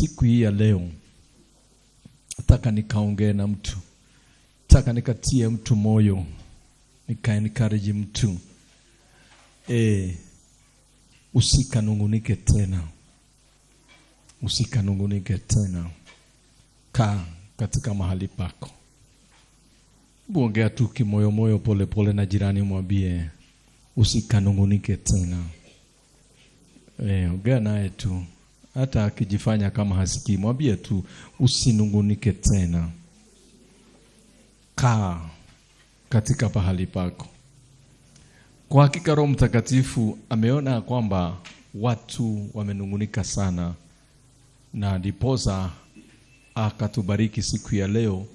Siku hii ya leo nataka nikaongee na mtu, nataka nikatie mtu moyo, nika encourage mtu e, usikanungunike tena, usikanungunike tena. Kaa katika mahali pako, buongea tu kimoyomoyo, polepole na jirani, mwambie usikanungunike tena. E, ongea naye tu hata akijifanya kama hasikii, mwambie tu usinungunike tena, kaa katika pahali pako. Kwa hakika Roho Mtakatifu ameona kwamba watu wamenungunika sana, na ndiposa akatubariki siku ya leo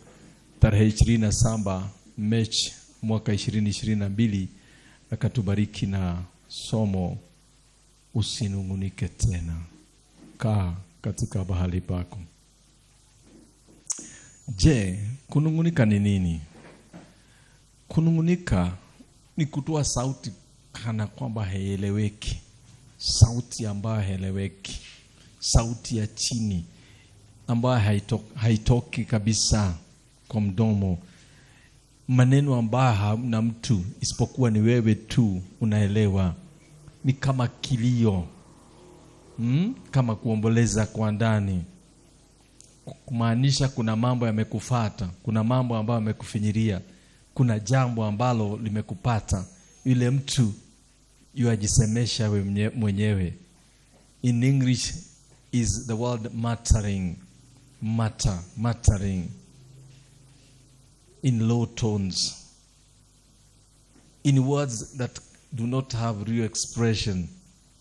tarehe ishirini na saba Machi mwaka ishirini ishirini na mbili akatubariki na somo usinungunike tena kaa katika bahali pako. Je, kunungunika ni nini? Kunungunika ni kutoa sauti kana kwamba haieleweki, sauti ambayo haieleweki, sauti ya chini ambayo haito, haitoki kabisa kwa mdomo, maneno ambayo hamna mtu isipokuwa ni wewe tu unaelewa, ni kama kilio hmm? kama kuomboleza kwa ndani, kumaanisha kuna mambo yamekufata, kuna mambo ambayo yamekufinyiria, kuna jambo ambalo limekupata. Yule mtu yuajisemesha we mwenyewe. In English is the word muttering, matter muttering in low tones, in words that do not have real expression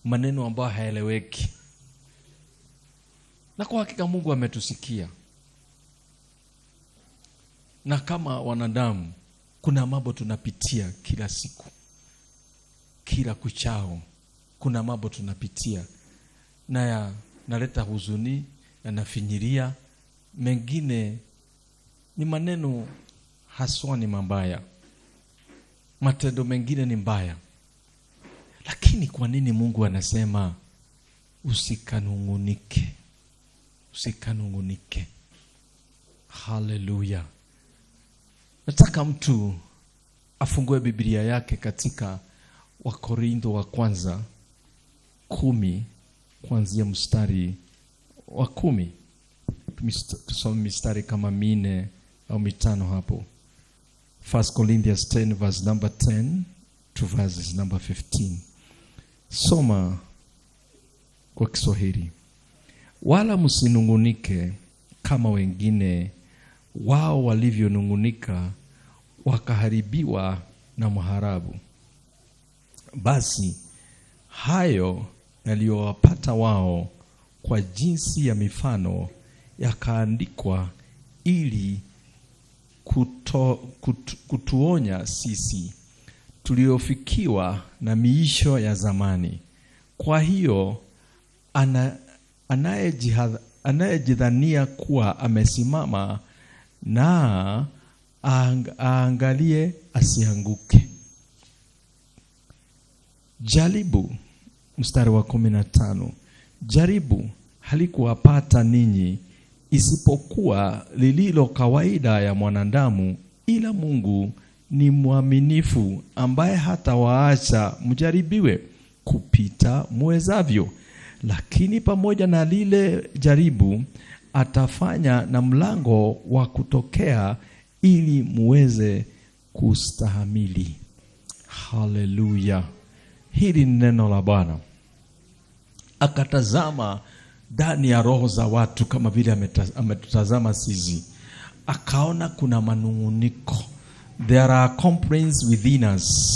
maneno ambayo haeleweki na kwa hakika mungu ametusikia na kama wanadamu kuna mambo tunapitia kila siku kila kuchao kuna mambo tunapitia na ya naleta huzuni yanafinyiria mengine ni maneno haswa ni mabaya matendo mengine ni mbaya lakini kwa nini Mungu anasema usikanungunike? Usikanungunike. Haleluya. Nataka mtu afungue Biblia yake katika Wakorintho wa kwanza kumi kuanzia mstari wa kumi. Tusome mistari kama mine au mitano hapo. First Corinthians 10 verse number 10 to verses number 15. Soma kwa Kiswahili. Wala msinungunike kama wengine wao walivyonungunika wakaharibiwa na mharabu. Basi hayo yaliyowapata wao kwa jinsi ya mifano yakaandikwa ili kuto, kutu, kutuonya sisi tuliofikiwa na miisho ya zamani. Kwa hiyo ana, anayejidhania kuwa amesimama na aang, aangalie asianguke. Jaribu, mstari wa kumi na tano. Jaribu halikuwapata ninyi isipokuwa lililo kawaida ya mwanadamu, ila Mungu ni mwaminifu ambaye hatawaacha mjaribiwe kupita mwezavyo lakini pamoja na lile jaribu atafanya na mlango wa kutokea ili muweze kustahamili. Haleluya! Hili ni neno la Bwana. Akatazama ndani ya roho za watu kama vile ametutazama sisi, akaona kuna manung'uniko there are complaints within us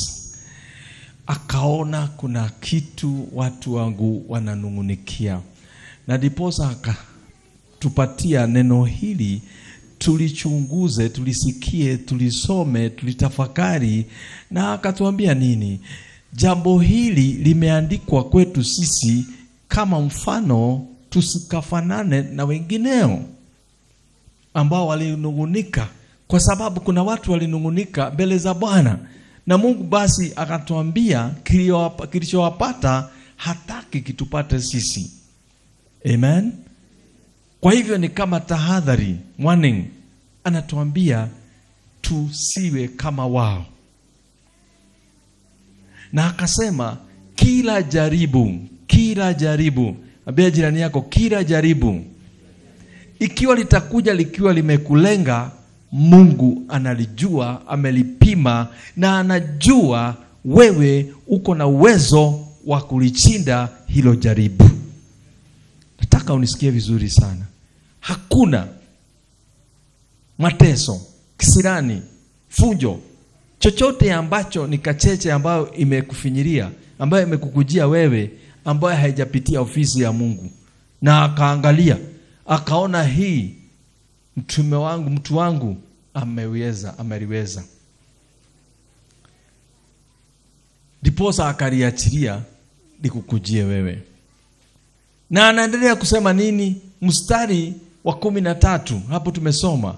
akaona kuna kitu watu wangu wananung'unikia, na diposa akatupatia neno hili tulichunguze, tulisikie, tulisome, tulitafakari, na akatuambia nini. Jambo hili limeandikwa kwetu sisi kama mfano, tusikafanane na wengineo ambao walinung'unika kwa sababu kuna watu walinungunika mbele za Bwana na Mungu basi akatuambia kilichowapata hataki kitupate sisi. Amen. Kwa hivyo ni kama tahadhari, warning, anatuambia tusiwe kama wao. Na akasema kila jaribu, kila jaribu, ambia jirani yako, kila jaribu ikiwa litakuja likiwa limekulenga Mungu analijua, amelipima na anajua wewe uko na uwezo wa kulishinda hilo jaribu. Nataka unisikie vizuri sana. Hakuna mateso, kisirani, fujo, chochote ambacho ni kacheche ambayo imekufinyiria, ambayo imekukujia wewe, ambayo haijapitia ofisi ya Mungu na akaangalia akaona hii mtume wangu, mtu wangu ameweza, ameliweza. Ndiposa akaliachilia likukujie wewe. Na anaendelea kusema nini? Mstari wa kumi na tatu hapo tumesoma,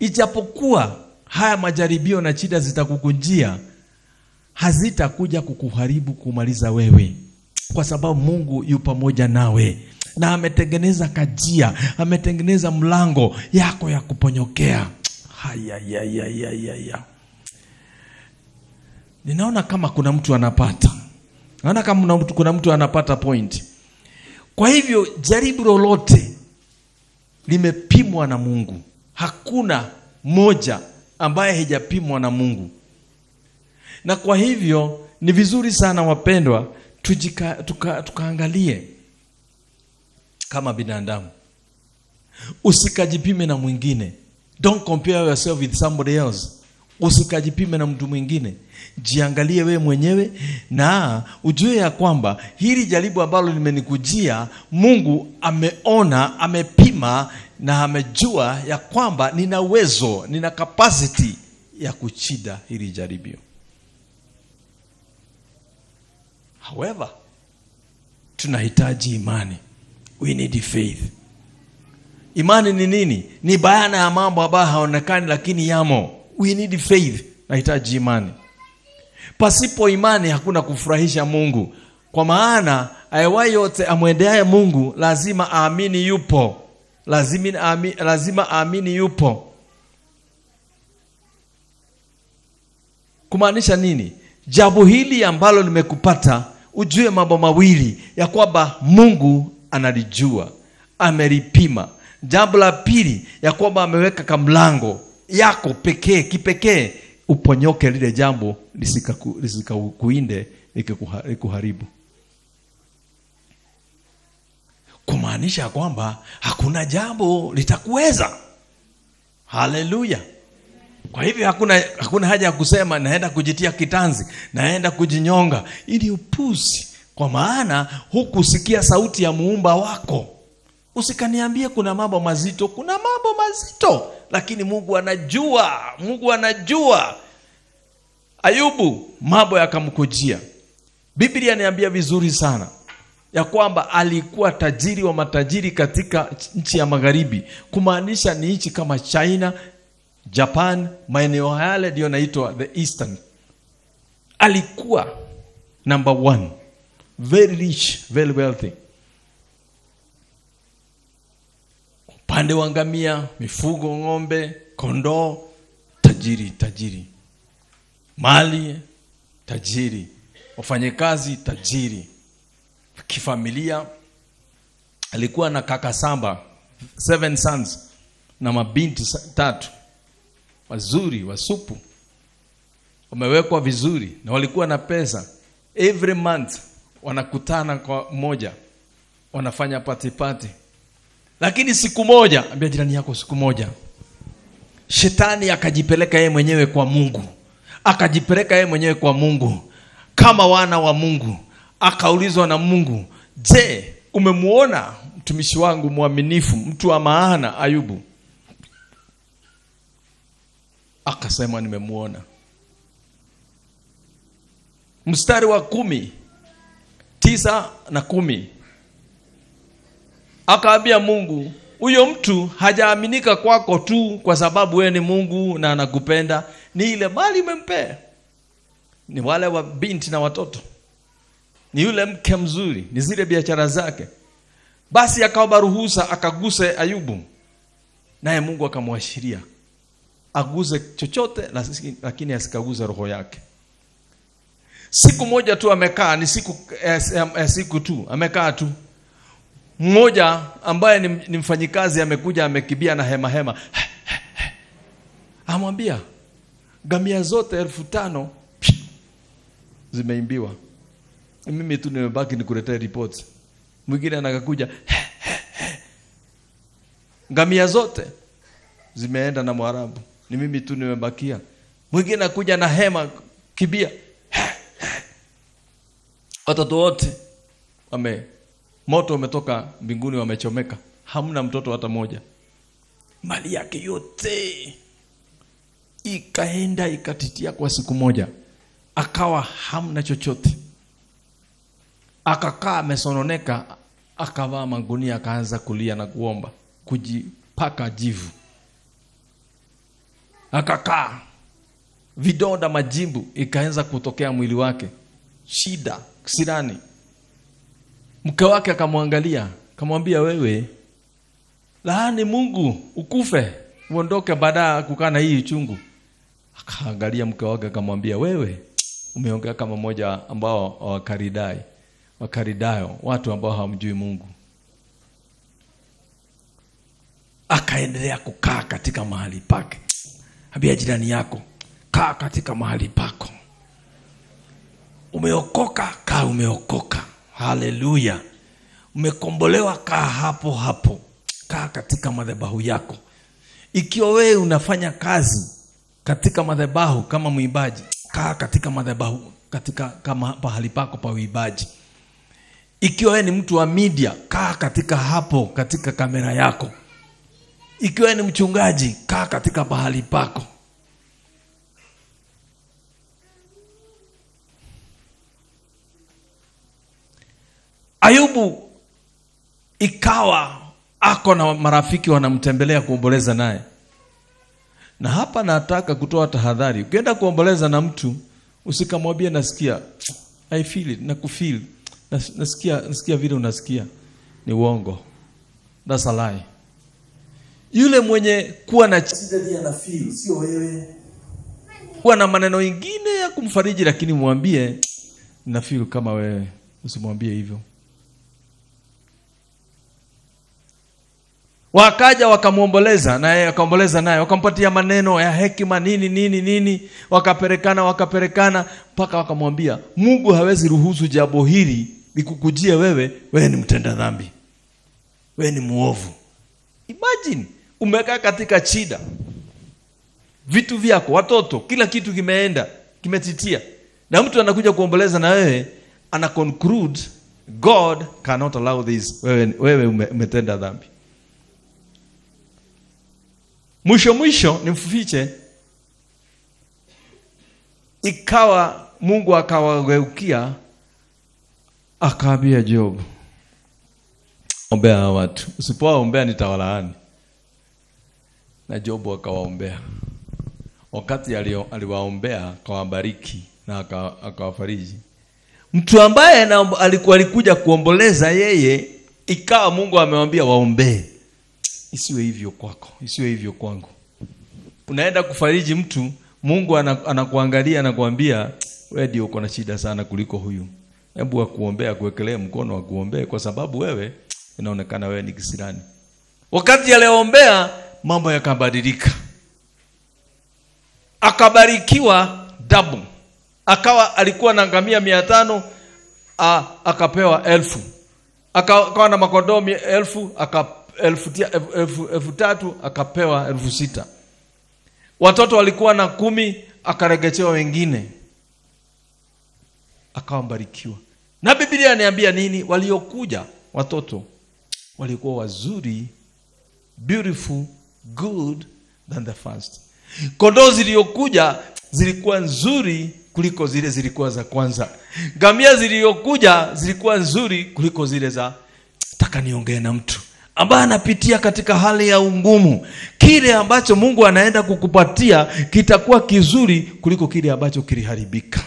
ijapokuwa haya majaribio na shida zitakukunjia, hazitakuja kukuharibu kumaliza wewe, kwa sababu Mungu yu pamoja nawe na ametengeneza kajia, ametengeneza mlango yako ya kuponyokea. Hayayayayaya, ninaona kama kuna mtu anapata, naona kama kuna mtu anapata point. Kwa hivyo jaribu lolote limepimwa na Mungu, hakuna moja ambaye haijapimwa na Mungu. Na kwa hivyo ni vizuri sana wapendwa, tujika, tuka, tukaangalie kama binadamu. Usikajipime na mwingine, don't compare yourself with somebody else. Usikajipime na mtu mwingine, jiangalie wewe mwenyewe na ujue ya kwamba hili jaribu ambalo limenikujia, Mungu ameona, amepima na amejua ya kwamba nina uwezo, nina capacity ya kuchida hili jaribio. However, tunahitaji imani we need faith. Imani ni nini? Ni bayana ya mambo ambayo haonekani lakini yamo. We need faith, nahitaji imani. Pasipo imani hakuna kufurahisha Mungu, kwa maana ayewaye yote amwendeaye Mungu lazima aamini yupo, lazima aamini, lazima aamini yupo. Kumaanisha nini? Jambo hili ambalo limekupata ujue mambo mawili ya kwamba Mungu analijua, amelipima. Jambo la pili ya kwamba ameweka kamlango yako pekee kipekee, uponyoke lile jambo lisikakuinde likuharibu, kumaanisha kwamba hakuna jambo litakuweza. Haleluya! Kwa hivyo hakuna, hakuna haja ya kusema naenda kujitia kitanzi, naenda kujinyonga ili upuzi kwa maana hukusikia sauti ya muumba wako. Usikaniambie kuna mambo mazito, kuna mambo mazito, lakini Mungu anajua, Mungu anajua. Ayubu mambo yakamkujia. Biblia niambia vizuri sana ya kwamba alikuwa tajiri wa matajiri katika nchi ya magharibi, kumaanisha ni nchi kama China, Japan, maeneo yale ndio naitwa the Eastern. Alikuwa number one very rich, very wealthy. Upande wa ngamia, mifugo, ng'ombe, kondoo, tajiri, tajiri, mali tajiri, wafanyakazi tajiri, kifamilia alikuwa na kaka saba, seven sons na mabinti tatu wazuri wasupu, wamewekwa vizuri na walikuwa na pesa every month wanakutana kwa moja wanafanya patipati lakini siku moja ambia jirani yako siku moja shetani akajipeleka yeye mwenyewe kwa mungu akajipeleka yeye mwenyewe kwa mungu kama wana wa mungu akaulizwa na mungu je umemwona mtumishi wangu mwaminifu mtu wa maana ayubu akasema nimemwona mstari wa kumi tisa na kumi akaambia Mungu huyo mtu hajaaminika kwako tu kwa sababu wewe ni Mungu na anakupenda ni ile mali umempea ni wale wa binti na watoto ni yule mke mzuri ni zile biashara zake basi akaomba ruhusa akaguse Ayubu naye Mungu akamwashiria aguze chochote lakini asikaguze roho yake Siku moja tu amekaa ni siku, eh, eh, eh, siku tu amekaa tu. Mmoja ambaye ni, ni mfanyikazi amekuja amekibia na hema hema, amwambia gamia zote elfu tano zimeimbiwa, mimi tu nimebaki nikuletee ripoti. Mwingine anakakuja ngamia zote zimeenda na Mwarabu, ni mimi tu nimebakia. Mwingine akuja na hema kibia Watoto wote wame moto umetoka mbinguni, wamechomeka, hamna mtoto hata moja. Mali yake yote ikaenda ikatitia kwa siku moja, akawa hamna chochote, akakaa amesononeka, akavaa magunia, akaanza kulia na kuomba, kujipaka jivu, akakaa vidonda, majimbu ikaanza kutokea mwili wake shida kisirani. Mke wake akamwangalia, akamwambia wewe, laani Mungu ukufe, uondoke baada ya kukaa na hii uchungu. Akaangalia mke wake akamwambia, wewe umeongea kama mmoja ambao wakaridai wakaridayo, watu ambao hawamjui Mungu. Akaendelea kukaa katika mahali pake. Ambia jirani yako, kaa katika mahali pako. Umeokoka, kaa umeokoka. Haleluya! Umekombolewa, kaa hapo hapo, kaa katika madhabahu yako. Ikiwa wewe unafanya kazi katika madhabahu kama mwimbaji, kaa katika madhabahu, katika kama pahali pako pa uimbaji. Ikiwa wewe ni mtu wa media, kaa katika hapo, katika kamera yako. Ikiwa wewe ni mchungaji, kaa katika pahali pako. Ayubu ikawa ako na marafiki wanamtembelea kuomboleza naye, na hapa nataka kutoa tahadhari. Ukienda kuomboleza na mtu usikamwambie nasikia I feel it, nakufeel Nas, nasikia, nasikia vile unasikia. Ni uongo, that's a lie. Yule mwenye kuwa na shida sio wewe. Kuwa na maneno mengine ya kumfariji, lakini mwambie nafeel kama wewe, usimwambie hivyo. Wakaja wakamwomboleza naye akaomboleza naye wakampatia maneno ya hekima nini nini nini, wakaperekana wakaperekana mpaka wakamwambia Mungu hawezi ruhusu jambo hili likukujia wewe, wewe ni mtenda dhambi, wewe ni muovu. Imagine umekaa katika chida, vitu vyako, watoto, kila kitu kimeenda kimetitia, na mtu anakuja kuomboleza na wewe, ana conclude God cannot allow this, wewe, wewe umetenda dhambi mwisho mwisho nimfiche ikawa Mungu akawageukia akaambia Job ombea hawa watu usipowaombea nitawalaani na Job akawaombea wakati aliwaombea akawabariki na akawafariji mtu ambaye alikuwa alikuja kuomboleza yeye ikawa Mungu amewambia waombee Isiwe hivyo kwako, isiwe hivyo kwangu. Unaenda kufariji mtu, Mungu anakuangalia, anakuambia wewe ndio uko na shida sana kuliko huyu. Hebu akuombee, akuwekelee mkono, akuombee kwa sababu wewe inaonekana wewe ni kisirani. Wakati aliyoombea mambo yakabadilika, akabarikiwa dabu, akawa alikuwa na ngamia mia tano akapewa elfu, akawa na makodoo elfu elfu, elfu, elfu, tatu akapewa elfu sita watoto walikuwa na kumi akaregechewa wengine akawa mbarikiwa na Biblia inaniambia nini? Waliokuja watoto walikuwa wazuri, beautiful, good than the first. Kondoo ziliyokuja zilikuwa nzuri kuliko zile zilikuwa za kwanza. Ngamia ziliyokuja zilikuwa nzuri kuliko zile za. taka niongee na mtu ambaye anapitia katika hali ya ungumu, kile ambacho Mungu anaenda kukupatia kitakuwa kizuri kuliko kile ambacho kiliharibika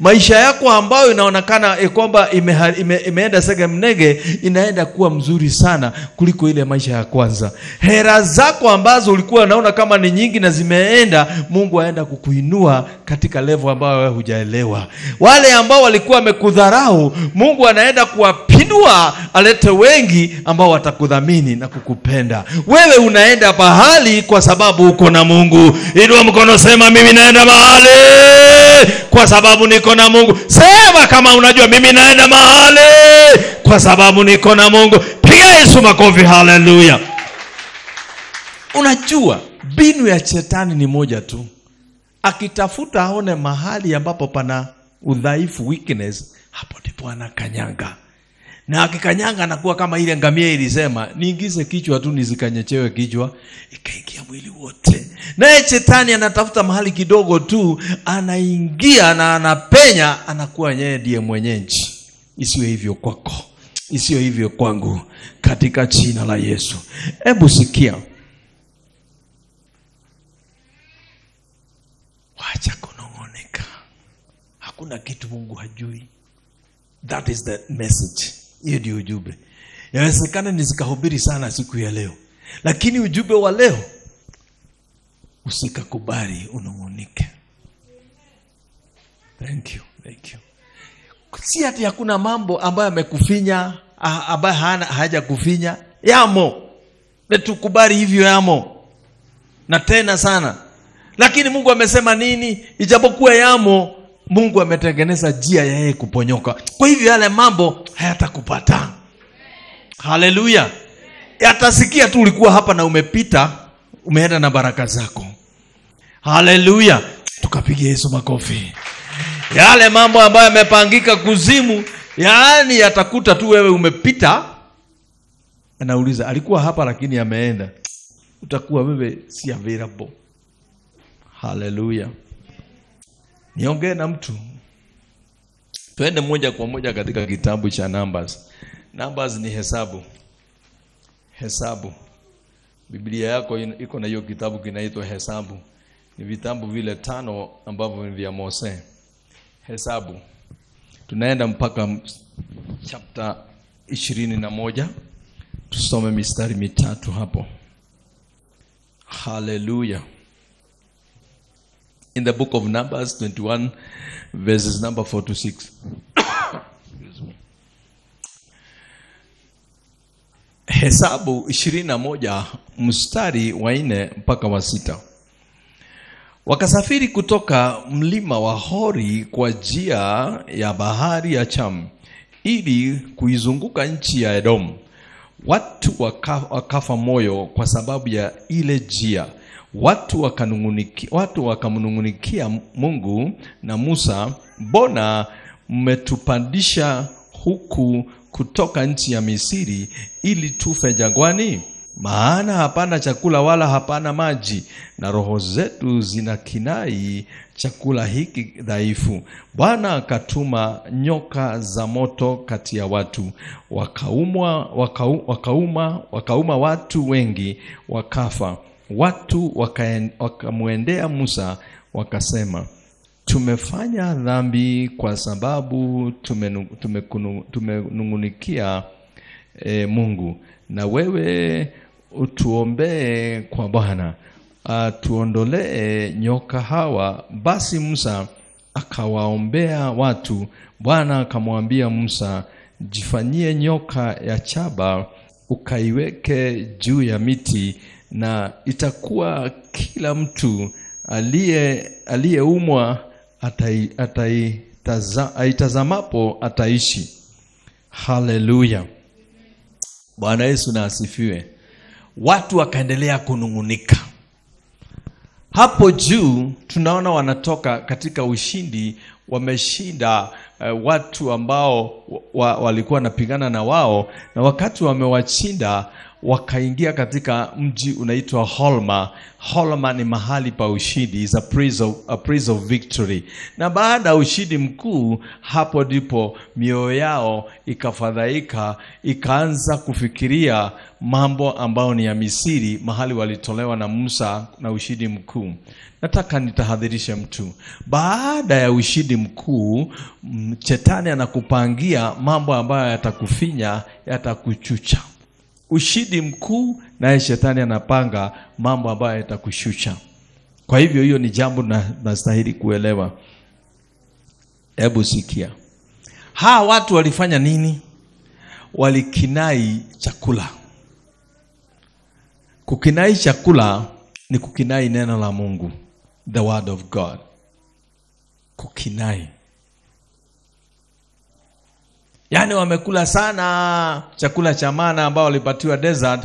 maisha yako ambayo inaonekana e kwamba ime, ime, imeenda sege mnege inaenda kuwa mzuri sana kuliko ile maisha ya kwanza. Hera zako ambazo ulikuwa unaona kama ni nyingi na zimeenda, Mungu aenda kukuinua katika levo ambayo wewe hujaelewa. Wale ambao walikuwa wamekudharau, Mungu anaenda kuwapindua, alete wengi ambao watakudhamini na kukupenda wewe. Unaenda mahali kwa sababu uko na Mungu. Inua mkono, sema mimi naenda mahali kwa sababu niko na Mungu. Sema kama unajua mimi naenda mahali kwa sababu niko na Mungu. Piga Yesu makofi, haleluya! Unajua binu ya shetani ni moja tu, akitafuta aone mahali ambapo pana udhaifu, weakness, hapo ndipo anakanyanga na akikanyanga anakuwa kama ile ngamia ilisema, niingize kichwa tu nizikanyechewe kichwa, ikaingia mwili wote naye shetani anatafuta mahali kidogo tu, anaingia na anapenya, anakuwa yeye ndiye mwenyeji. Isiwe hivyo kwako, isiwe hivyo kwangu, katika jina la Yesu. Hebu sikia, wacha kunong'oneka. Hakuna kitu Mungu hajui. That is the message. Hiyo ndio ujumbe. Yawezekana nizikahubiri sana siku ya leo, lakini ujumbe wa leo usikakubali unung'unike thank you, thank you. si hati hakuna mambo ambayo amekufinya ah, ambayo hana kufinya yamo natukubali hivyo yamo na tena sana lakini mungu amesema nini ijapokuwa yamo mungu ametengeneza njia ya yeye kuponyoka kwa hivyo yale mambo hayatakupata haleluya yatasikia tu ulikuwa hapa na umepita umeenda na baraka zako haleluya tukapiga yesu makofi yale mambo ambayo yamepangika kuzimu yaani yatakuta tu wewe umepita anauliza alikuwa hapa lakini ameenda utakuwa wewe si available haleluya niongee na mtu twende moja kwa moja katika kitabu cha numbers numbers ni hesabu hesabu biblia yako iko na hiyo kitabu kinaitwa hesabu ni vitabu vile tano ambavyo ni vya Mose. Hesabu tunaenda mpaka chapta ishirini na moja tusome mistari mitatu hapo. Haleluya. In the book of Numbers 21 verses number 4 to 6. Hesabu 21 mstari wa nne mpaka wa sita. Wakasafiri kutoka mlima wa Hori kwa njia ya bahari ya Cham ili kuizunguka nchi ya Edomu. Watu waka, wakafa moyo kwa sababu ya ile njia. Watu wakanungunikia, watu wakamnungunikia Mungu na Musa, mbona mmetupandisha huku kutoka nchi ya Misiri ili tufe jangwani? maana hapana chakula wala hapana maji, na roho zetu zina kinai chakula hiki dhaifu. Bwana akatuma nyoka za moto kati ya watu, wakaumwa, wakau, wakauma, wakauma watu wengi wakafa. Watu wakamwendea Musa wakasema, tumefanya dhambi kwa sababu tumenung'unikia tume, eh, tume, e, Mungu na wewe tuombee kwa Bwana atuondolee nyoka hawa. Basi Musa akawaombea watu, Bwana akamwambia Musa, jifanyie nyoka ya chaba ukaiweke juu ya miti, na itakuwa kila mtu aliyeumwa aitazamapo ataishi. Haleluya! Bwana Yesu na asifiwe watu wakaendelea kunung'unika. Hapo juu tunaona wanatoka katika ushindi, wameshinda uh, watu ambao wa, walikuwa wanapigana na wao, na wakati wamewashinda wakaingia katika mji unaitwa Holma. Holma ni mahali pa ushindi, is a place of, a place of victory. Na baada ya ushindi mkuu, hapo ndipo mioyo yao ikafadhaika, ikaanza kufikiria mambo ambayo ni ya Misiri, mahali walitolewa na Musa na ushindi mkuu. Nataka nitahadhirishe mtu, baada ya ushindi mkuu, Shetani anakupangia mambo ambayo yatakufinya, yatakuchucha ushindi mkuu, naye shetani anapanga mambo ambayo yatakushusha. Kwa hivyo hiyo ni jambo nastahili na kuelewa. Hebu sikia, hawa watu walifanya nini? Walikinai chakula. Kukinai chakula ni kukinai neno la Mungu, the word of God. Kukinai yaani wamekula sana chakula cha mana ambao walipatiwa desert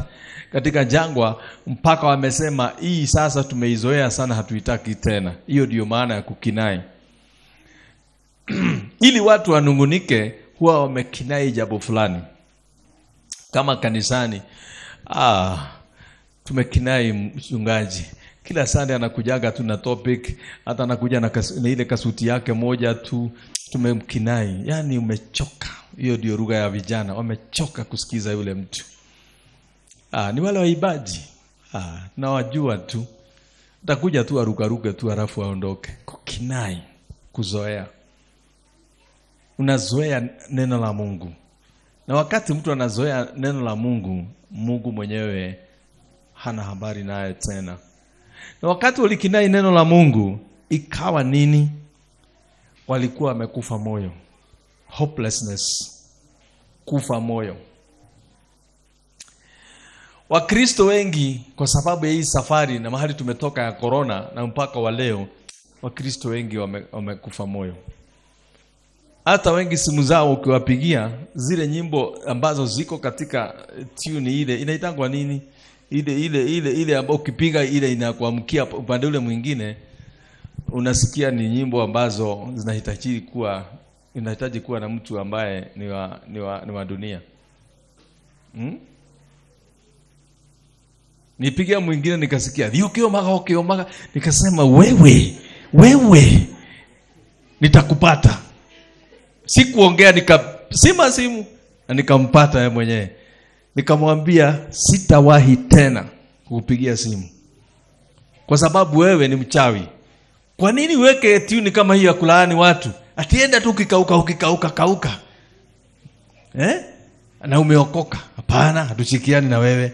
katika jangwa mpaka wamesema hii sasa tumeizoea sana hatuitaki tena hiyo ndio maana ya kukinai ili watu wanungunike huwa wamekinai jambo fulani kama kanisani ah tumekinai mchungaji kila sande anakujaga tu na topic, hata anakuja na, kas, na ile kasuti yake moja tu, tumemkinai. yani umechoka. Hiyo ndio lugha ya vijana, wamechoka kusikiza yule mtu. Ah, ni wale waibaji. Ah, tunawajua tu. Atakuja tu arukaruke tu arafu aondoke. Kukinai, kuzoea. Unazoea neno la Mungu. Na wakati mtu anazoea neno la Mungu, Mungu mwenyewe hana habari naye tena. Na wakati walikinai neno la Mungu, ikawa nini? Walikuwa wamekufa moyo, hopelessness, kufa moyo. Wakristo wengi kwa sababu ya hii safari na mahali tumetoka ya korona na mpaka wa leo, Wakristo wengi wamekufa wame moyo. Hata wengi simu zao ukiwapigia zile nyimbo ambazo ziko katika tune ile inaitangwa nini? ile ile ile ile ambayo ukipiga ile inakuamkia upande ule mwingine, unasikia ni nyimbo ambazo zinahitaji kuwa inahitaji kuwa na mtu ambaye ni wa, ni wa, ni wa dunia hmm? Nipiga mwingine nikasikia yokiomaga okiomaga, nikasema wewe wewe, nitakupata. Sikuongea, nikasima simu na nikampata yeye mwenyewe. Nikamwambia sitawahi tena kukupigia simu kwa sababu wewe ni mchawi. Kwa nini weke tuni kama hiyo ya kulaani watu? Atienda tu ukikauka ukikauka kauka eh? na umeokoka? Hapana, hatushikiani na wewe.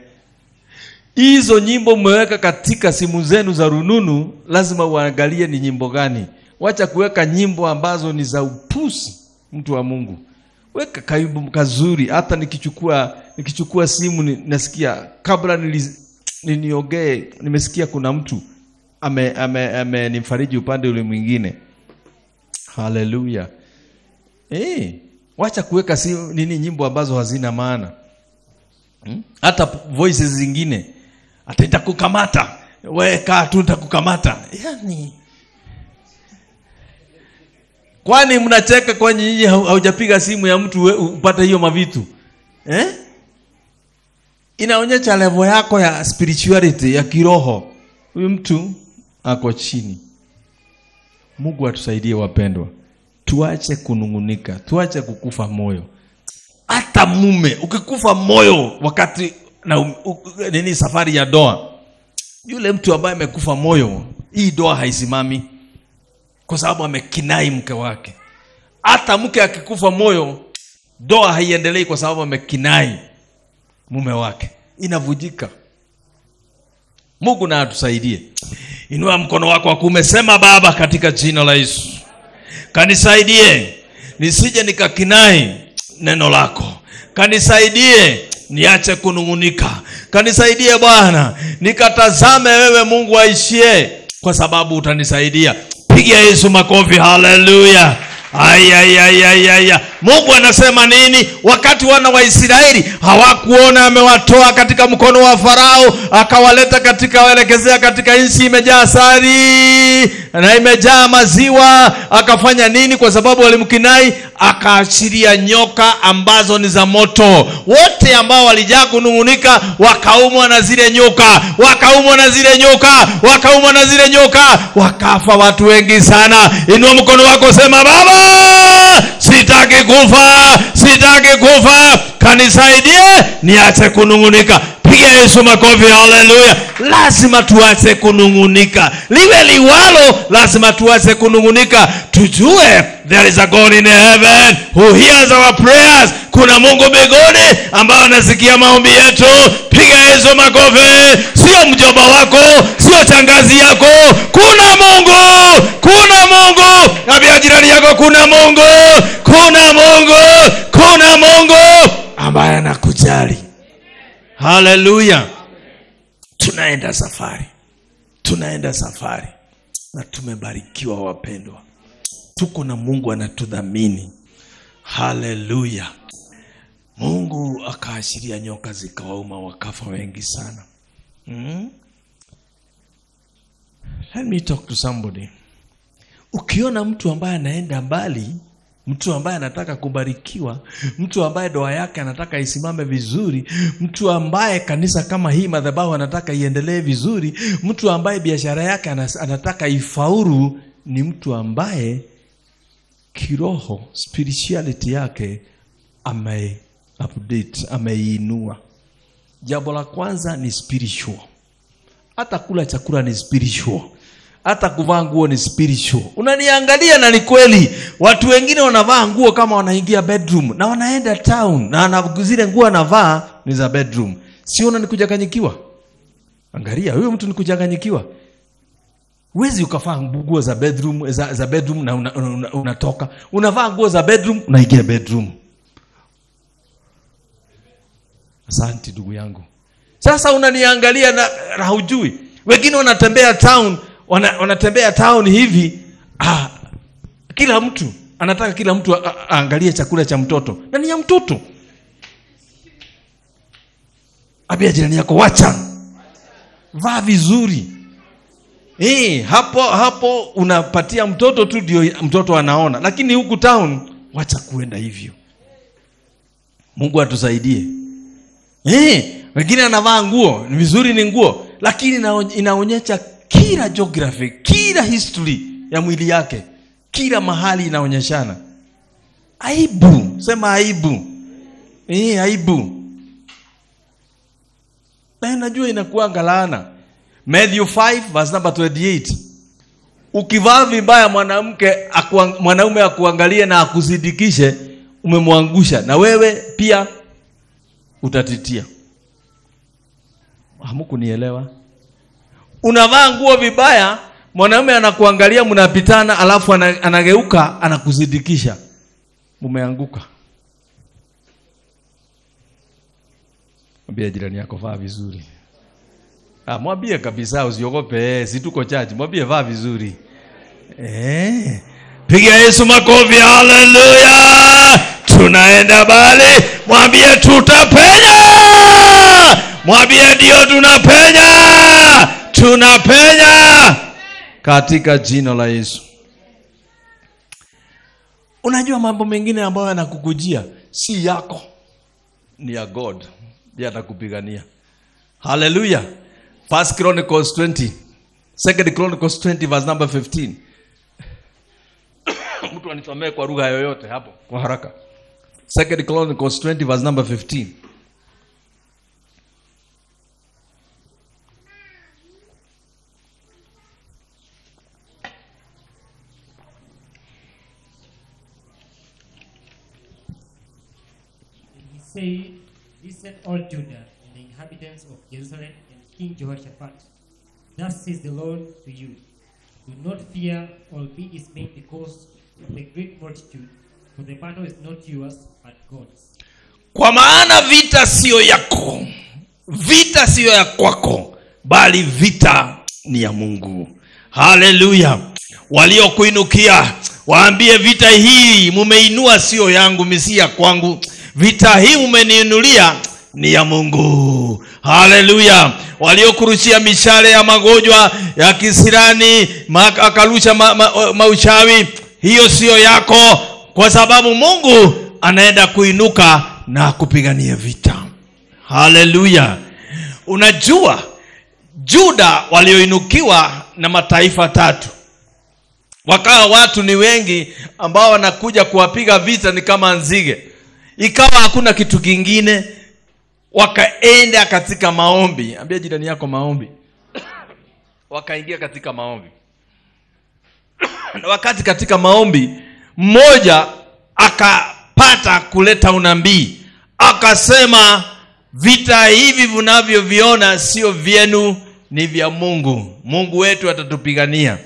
Hizo nyimbo mmeweka katika simu zenu za rununu, lazima uangalie ni nyimbo gani. Wacha kuweka nyimbo ambazo ni za upusi, mtu wa Mungu. Weka kaimbo kazuri, hata nikichukua nikichukua simu nasikia kabla niliongee nimesikia kuna mtu amenifariji ame, ame, upande ule mwingine haleluya hey, eh, wacha kuweka si nini nyimbo ambazo hazina maana hmm? hata voices zingine ataenda kukamata weka tu nitakukamata yani kwani mnacheka kwani nyinyi haujapiga simu ya mtu we, upate hiyo mavitu eh? inaonyesha levo yako ya spirituality ya kiroho. Huyu mtu ako chini. Mungu atusaidie wapendwa, tuache kunung'unika, tuache kukufa moyo. Hata mume ukikufa moyo wakati na um, u, nini safari ya doa, yule mtu ambaye amekufa moyo, hii doa haisimami kwa sababu amekinai mke wake. Hata mke akikufa moyo, doa haiendelei kwa sababu amekinai mume wake inavujika mungu na atusaidie inua mkono wako wa kuume sema baba katika jina la yesu kanisaidie nisije nikakinai neno lako kanisaidie niache kunung'unika kanisaidie bwana nikatazame wewe mungu aishie kwa sababu utanisaidia piga yesu makofi haleluya Mungu anasema nini? Wakati wana wa Israeli hawakuona amewatoa katika mkono wa Farao akawaleta katika waelekezea katika nchi imejaa asali na imejaa maziwa, akafanya nini? Kwa sababu walimkinai, akaashiria nyoka ambazo ni za moto. Wote ambao walijaa kunung'unika wakaumwa na zile nyoka, wakaumwa na zile nyoka, wakaumwa na zile nyoka, wakafa watu wengi sana. Inua mkono wako, sema Baba, sitaki kufa, sitaki kufa, kanisaidie niache kunung'unika. Yesu makofi, haleluya! Lazima tuache kunung'unika, liwe liwalo, lazima tuache kunung'unika, tujue there is a God in heaven who hears our prayers. Kuna Mungu mbinguni ambaye anasikia maombi yetu. Piga Yesu makofi! Sio mjoba wako, sio changazi yako, kuna Mungu, kuna Mungu. Ambia jirani yako, kuna Mungu, kuna Mungu, kuna Mungu ambaye anakujali haleluya tunaenda safari tunaenda safari na tumebarikiwa wapendwa tuko na mungu anatudhamini haleluya mungu akaashiria nyoka zikawauma wakafa wengi sana hmm? Let me talk to somebody ukiona mtu ambaye anaenda mbali mtu ambaye anataka kubarikiwa, mtu ambaye doa yake anataka isimame vizuri, mtu ambaye kanisa kama hii madhabahu anataka iendelee vizuri, mtu ambaye biashara yake anataka ifaulu, ni mtu ambaye kiroho spirituality yake ame update, ameiinua. Jambo la kwanza ni spiritual. Hata kula chakula ni spiritual hata kuvaa nguo ni spiritual unaniangalia na ni kweli watu wengine wanavaa nguo kama wanaingia bedroom na wanaenda town na zile nguo anavaa ni za bedroom siona ni kujanganyikiwa angalia huyo mtu ni kujanganyikiwa wezi ukavaa nguo za bedroom za, za bedroom na unatoka una, una, una unavaa nguo za bedroom unaingia bedroom asante ndugu yangu sasa unaniangalia na, na hujui wengine wanatembea town wana, wanatembea town hivi ah, kila mtu anataka kila mtu aangalie chakula cha mtoto na ni ya mtoto abia jirani yako wacha vaa vizuri e, hapo hapo unapatia mtoto tu ndio mtoto anaona lakini huku town wacha kuenda hivyo mungu atusaidie e, wengine anavaa nguo vizuri ni nguo lakini inaonyesha kila geography, kila history ya mwili yake, kila mahali inaonyeshana. Aibu, sema aibu. e, aibu. Na najua inakuwa laana. Matthew 5 verse number 28. Ukivaa vibaya mwanamke mwanaume akuangalie na akuzidikishe, umemwangusha na wewe pia utatitia. Hamukunielewa? Unavaa nguo vibaya, mwanaume anakuangalia, mnapitana, alafu anageuka anakuzidikisha, umeanguka Mwambie jirani yako, vaa vizuri. Ah, mwambie kabisa, usiogope. Eh, si tuko chaji, mwambie vaa vizuri. Eh, piga Yesu makofi, haleluya! Tunaenda bali, mwambie tutapenya, mwambie ndio tunapenya tunapenya katika jina la Yesu. Unajua mambo mengine ambayo yanakukujia si yako, ni ya God, ndiye atakupigania. Haleluya. First Chronicles 20, Second Chronicles 20 verse number 15. Mtu anisomee kwa lugha yoyote hapo kwa haraka. Second Chronicles 20 verse number 15. say, said all Judah and the inhabitants of Jerusalem and King Jehoshaphat. Thus says the Lord to you Do not fear or be dismayed because of the great multitude, for the battle is not yours but God's. Kwa maana vita siyo yako, vita siyo ya kwako, bali vita ni ya Mungu. Haleluya! kuinukia, waambie, vita hii mumeinua siyo yangu, misi ya kwangu vita hii umeniinulia ni ya Mungu. Haleluya! waliokurushia mishale ya magonjwa ya kisirani, akarusha ma, ma, ma, mauchawi, hiyo siyo yako, kwa sababu Mungu anaenda kuinuka na kupigania vita. Haleluya! Unajua, Juda walioinukiwa na mataifa tatu wakawa watu ni wengi ambao wanakuja kuwapiga vita ni kama nzige ikawa hakuna kitu kingine wakaenda katika maombi ambia jirani yako maombi wakaingia katika maombi na wakati katika maombi mmoja akapata kuleta unabii akasema vita hivi vinavyoviona sio vyenu ni vya mungu mungu wetu atatupigania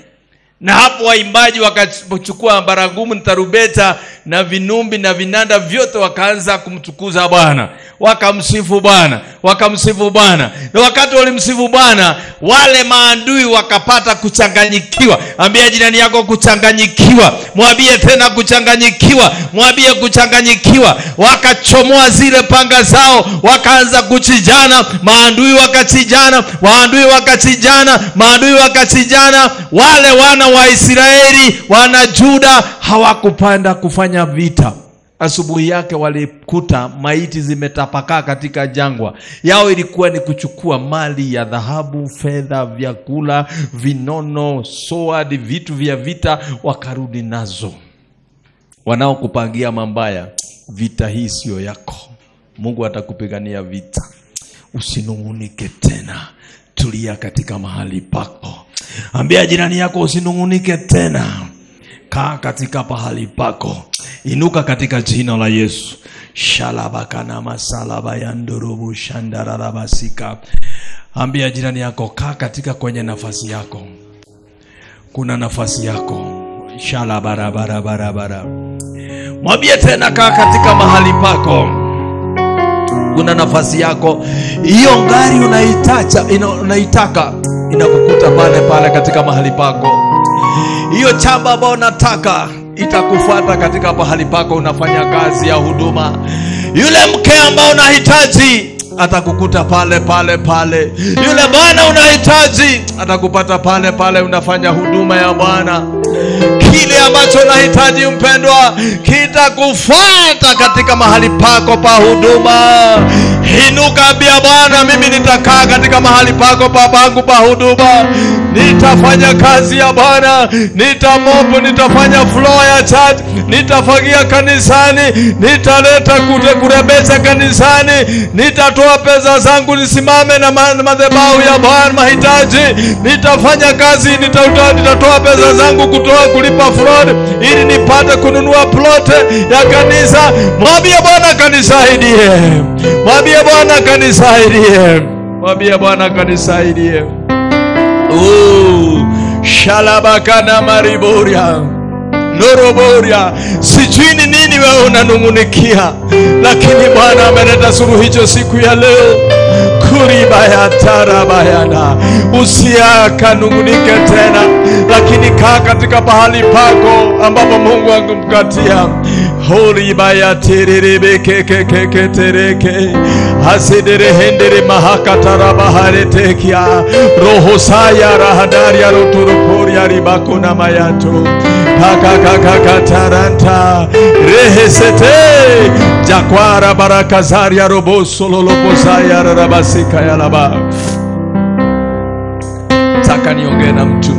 na hapo waimbaji wakachukua baragumu ntarubeta na vinumbi na vinanda vyote wakaanza kumtukuza Bwana, wakamsifu Bwana, wakamsifu Bwana. Na wakati walimsifu Bwana, wale maadui wakapata kuchanganyikiwa. Ambia jirani yako kuchanganyikiwa, mwambie tena kuchanganyikiwa, mwambie kuchanganyikiwa. Wakachomoa zile panga zao, wakaanza kuchijana, maadui wakachijana, maadui wakachijana, maadui wakachijana. Wale wana wa Israeli, wana Juda hawakupanda kufanya vita. Asubuhi yake walikuta maiti zimetapakaa katika jangwa. Yao ilikuwa ni kuchukua mali ya dhahabu, fedha, vyakula, vinono, sword, vitu vya vita, wakarudi nazo. Wanaokupangia mambaya, vita hii siyo yako. Mungu atakupigania vita. Usinung'unike tena, tulia katika mahali pako. Ambia jirani yako usinung'unike tena kaa katika pahali pako, inuka katika jina la Yesu. shalabakanamasalabayandorobushandararabasika ambia jirani yako, kaa katika kwenye nafasi yako, kuna nafasi yako. shalabarabarabarabara mwambie tena, kaa katika mahali pako, kuna nafasi yako. Hiyo ngari unaitaka inakukuta pale pale katika mahali pako hiyo chamba ambayo nataka itakufuata katika pahali pako unafanya kazi ya huduma. Yule mke ambao unahitaji atakukuta pale pale pale. Yule bwana unahitaji atakupata pale pale unafanya huduma ya Bwana kile ambacho unahitaji mpendwa kitakufuata katika mahali pako pa huduma inuka bia bwana mimi nitakaa katika mahali pako papangu pa huduma nitafanya kazi ya bwana nitamopo nitafanya floor ya church nitafagia kanisani nitaleta kuleta kurebesha kanisani, nitatoa pesa zangu nisimame na madhabahu ya Bwana mahitaji, nitafanya kazi, nitatoa, nitatoa pesa zangu kutoa kulipa overflowed, ili nipate kununua plot ya kanisa. Mwambie Bwana kanisaidie, mwambie Bwana kanisaidie, mwambie Bwana kanisaidie. shalabakana mariboria noroboria sijui ni nini wewe unanung'unikia, lakini Bwana ameleta suluhisho siku ya leo kuribayatarabayana usiyakanungunike tena, lakini kaa katika pahali pako ambapo Mungu akupatia holibayatirirebekekeke hasiderehendere mahakatarabaharetekia roho saya rahadaria ruturukoria mayatu pakakakataranta rehesete jakwara barakazaria robosololoposayararabasikayalaba taka niongee na mtu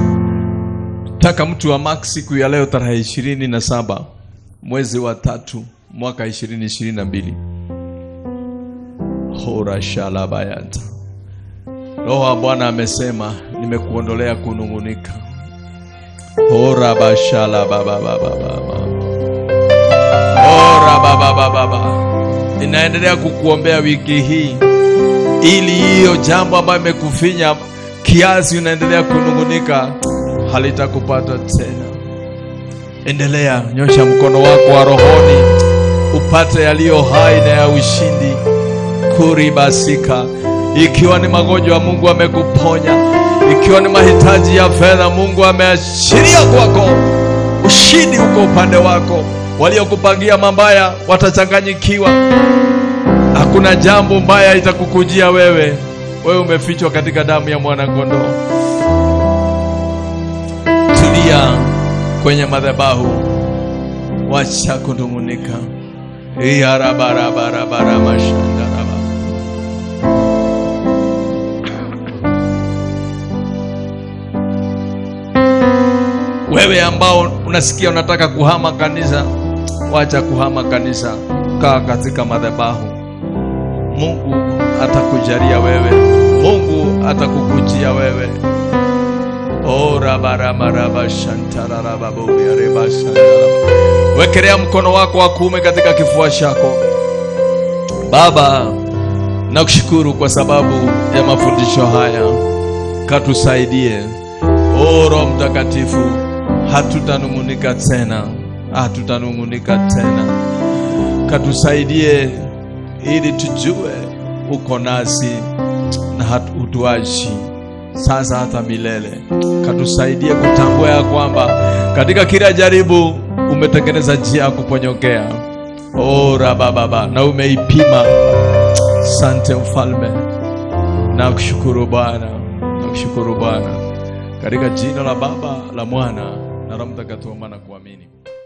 taka mtu wa max siku ya leo tarehe ishirini na saba mwezi wa tatu mwaka ishirini ishirini na mbili horashalabayata roho wa bwana amesema nimekuondolea kunung'unika Ora bashala baba baba baba. Ora baba baba baba. Ninaendelea kukuombea wiki hii ili hiyo jambo ambayo imekufinya kiasi, unaendelea kunungunika, halitakupata tena. Endelea, nyosha mkono wako wa rohoni upate yaliyo hai na ya ushindi kuribasika. Ikiwa ni magonjwa, Mungu amekuponya ikiwa ni mahitaji ya fedha, Mungu ameashiria kwako, ushindi uko upande wako. Waliokupangia mabaya watachanganyikiwa. Hakuna jambo mbaya itakukujia wewe, wewe umefichwa katika damu ya mwanakondoo. Tulia kwenye madhabahu, wacha kunumunika. iyarabarabarabara mashanda Wewe ambao unasikia unataka kuhama kanisa, wacha kuhama kanisa, kaa katika madhabahu. Mungu atakujalia wewe, Mungu atakukujia wewe. wekerea mkono wako wa kuume katika kifua chako. Baba, nakushukuru kwa sababu ya mafundisho haya, katusaidie. oro Mtakatifu Hatutanungunika tena, hatutanungunika tena. Katusaidie ili tujue uko nasi na hatutuachi sasa hata milele. Katusaidie kutambua ya kwamba katika kila jaribu umetengeneza njia ya kuponyokea. Ora Baba, na umeipima. Sante Mfalme, na kushukuru Bwana, na kushukuru Bwana katika jina la Baba la Mwana na kuamini.